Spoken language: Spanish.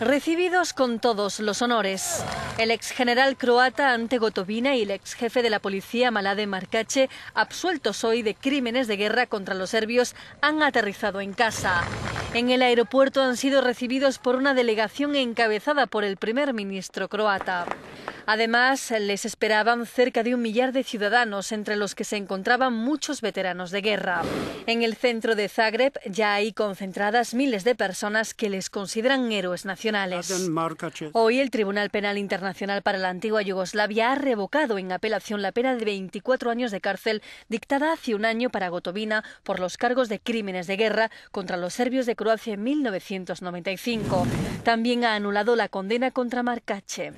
Recibidos con todos los honores, el ex general croata Ante Gotovina y el ex jefe de la policía Malade Markache, absueltos hoy de crímenes de guerra contra los serbios, han aterrizado en casa. En el aeropuerto han sido recibidos por una delegación encabezada por el primer ministro croata. Además, les esperaban cerca de un millar de ciudadanos, entre los que se encontraban muchos veteranos de guerra. En el centro de Zagreb ya hay concentradas miles de personas que les consideran héroes nacionales. Hoy el Tribunal Penal Internacional para la Antigua Yugoslavia ha revocado en apelación la pena de 24 años de cárcel dictada hace un año para Gotovina por los cargos de crímenes de guerra contra los serbios de Croacia en 1995. También ha anulado la condena contra Markache.